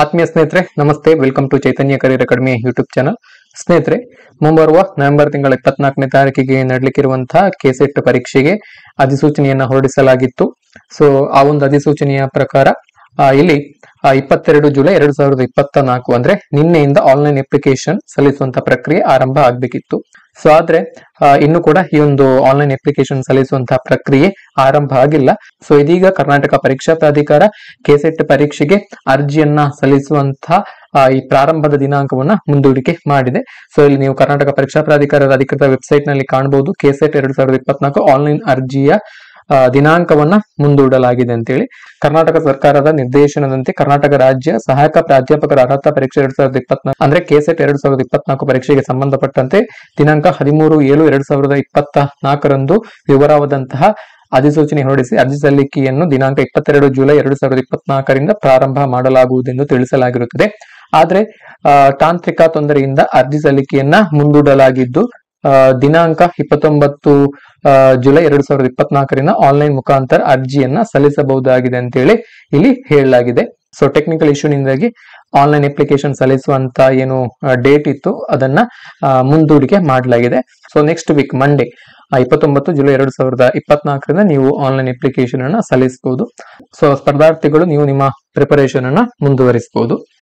ಆತ್ಮೀಯ ಸ್ನೇಹಿತರೆ ನಮಸ್ತೆ welcome to Chaitanya career academy YouTube channel ಸ್ನೇಹಿತರೆ ಮುಂಬರುವ ನವೆಂಬರ್ ತಿಂಗಳ ಇಪ್ಪತ್ನಾಲ್ಕನೇ ತಾರೀಕಿಗೆ ನಡಲಿಕ್ಕಿರುವಂತಹ ಕೆಸೆಟ್ ಪರೀಕ್ಷೆಗೆ ಅಧಿಸೂಚನೆಯನ್ನು ಹೊರಡಿಸಲಾಗಿತ್ತು ಸೊ ಆ ಒಂದು ಅಧಿಸೂಚನೆಯ ಪ್ರಕಾರ ಇಲ್ಲಿ ಇಪ್ಪತ್ತೆರಡು ಜುಲೈ ಎರಡ್ ಸಾವಿರದ ಇಪ್ಪತ್ತ ನಾಲ್ಕು ಅಂದ್ರೆ ನಿನ್ನೆಯಿಂದ ಆನ್ಲೈನ್ ಅಪ್ಲಿಕೇಶನ್ ಸಲ್ಲಿಸುವಂತ ಪ್ರಕ್ರಿಯೆ ಆರಂಭ ಆಗ್ಬೇಕಿತ್ತು ಸೊ ಆದ್ರೆ ಇನ್ನು ಕೂಡ ಈ ಒಂದು ಆನ್ಲೈನ್ ಅಪ್ಲಿಕೇಶನ್ ಸಲ್ಲಿಸುವಂತಹ ಪ್ರಕ್ರಿಯೆ ಆರಂಭ ಆಗಿಲ್ಲ ಸೊ ಇದೀಗ ಕರ್ನಾಟಕ ಪರೀಕ್ಷಾ ಪ್ರಾಧಿಕಾರ ಕೆಸೆಟ್ ಪರೀಕ್ಷೆಗೆ ಅರ್ಜಿಯನ್ನ ಸಲ್ಲಿಸುವಂತಹ ಈ ಪ್ರಾರಂಭದ ದಿನಾಂಕವನ್ನ ಮುಂದೂಡಿಕೆ ಮಾಡಿದೆ ಸೊ ಇಲ್ಲಿ ನೀವು ಕರ್ನಾಟಕ ಪರೀಕ್ಷಾ ಪ್ರಾಧಿಕಾರದ ಅಧಿಕೃತ ವೆಬ್ಸೈಟ್ ನಲ್ಲಿ ಕಾಣಬಹುದು ಕೆಸೆಟ್ ಎರಡ್ ಸಾವಿರದ ಇಪ್ಪತ್ನಾಲ್ಕು ಆನ್ಲೈನ್ ಅರ್ಜಿಯ ದಿನಾಂಕವನ್ನ ಮುಂದೂಡಲಾಗಿದೆ ಅಂತೇಳಿ ಕರ್ನಾಟಕ ಸರ್ಕಾರದ ನಿರ್ದೇಶನದಂತೆ ಕರ್ನಾಟಕ ರಾಜ್ಯ ಸಹಾಯಕ ಪ್ರಾಧ್ಯಾಪಕರ ಅರ್ಹತಾ ಪರೀಕ್ಷೆ ಎರಡ್ ಸಾವಿರದ ಇಪ್ಪತ್ನಾಲ್ಕು ಅಂದ್ರೆ ಕೆಸೆಟ್ ಎರಡ್ ಸಾವಿರದ ಇಪ್ಪತ್ನಾಲ್ಕು ಪರೀಕ್ಷೆಗೆ ಸಂಬಂಧಪಟ್ಟಂತೆ ದಿನಾಂಕ ಹದಿಮೂರು ಏಳು ಎರಡ್ ಸಾವಿರದ ಇಪ್ಪತ್ತ ನಾಲ್ಕರಂದು ವಿವರವಾದಂತಹ ಅಧಿಸೂಚನೆ ಹೊರಡಿಸಿ ಅರ್ಜಿ ಸಲ್ಲಿಕೆಯನ್ನು ದಿನಾಂಕ ಇಪ್ಪತ್ತೆರಡು ಜುಲೈ ಎರಡು ಸಾವಿರದ ಇಪ್ಪತ್ನಾಲ್ಕರಿಂದ ಪ್ರಾರಂಭ ಮಾಡಲಾಗುವುದೆಂದು ತಿಳಿಸಲಾಗಿರುತ್ತದೆ ಆದರೆ ತಾಂತ್ರಿಕ ತೊಂದರೆಯಿಂದ ಅರ್ಜಿ ಸಲ್ಲಿಕೆಯನ್ನ ಮುಂದೂಡಲಾಗಿದ್ದು ದಿನಾಂಕ ಇಪ್ಪತ್ತೊಂಬತ್ತು ಜುಲೈ ಎರಡ್ ಸಾವಿರದ ಇಪ್ಪತ್ನಾಲ್ಕರಿಂದ ಆನ್ಲೈನ್ ಮುಖಾಂತರ ಅರ್ಜಿಯನ್ನ ಸಲ್ಲಿಸಬಹುದಾಗಿದೆ ಅಂತೇಳಿ ಇಲ್ಲಿ ಹೇಳಲಾಗಿದೆ ಸೊ ಟೆಕ್ನಿಕಲ್ ನಿಂದಾಗಿ ಆನ್ಲೈನ್ ಅಪ್ಲಿಕೇಶನ್ ಸಲ್ಲಿಸುವಂತ ಏನು ಡೇಟ್ ಇತ್ತು ಅದನ್ನ ಮುಂದೂಡಿಕೆ ಮಾಡಲಾಗಿದೆ ಸೊ ನೆಕ್ಸ್ಟ್ ವೀಕ್ ಮಂಡೇ ಇಪ್ಪತ್ತೊಂಬತ್ತು ಜುಲೈ ಎರಡ್ ಸಾವಿರದ ಇಪ್ಪತ್ನಾಲ್ಕರಿಂದ ನೀವು ಆನ್ಲೈನ್ ಅಪ್ಲಿಕೇಶನ್ ಅನ್ನ ಸಲ್ಲಿಸಬಹುದು ಸೊ ಸ್ಪರ್ಧಾರ್ಥಿಗಳು ನೀವು ನಿಮ್ಮ ಪ್ರಿಪರೇಷನ್ ಅನ್ನ ಮುಂದುವರಿಸಬಹುದು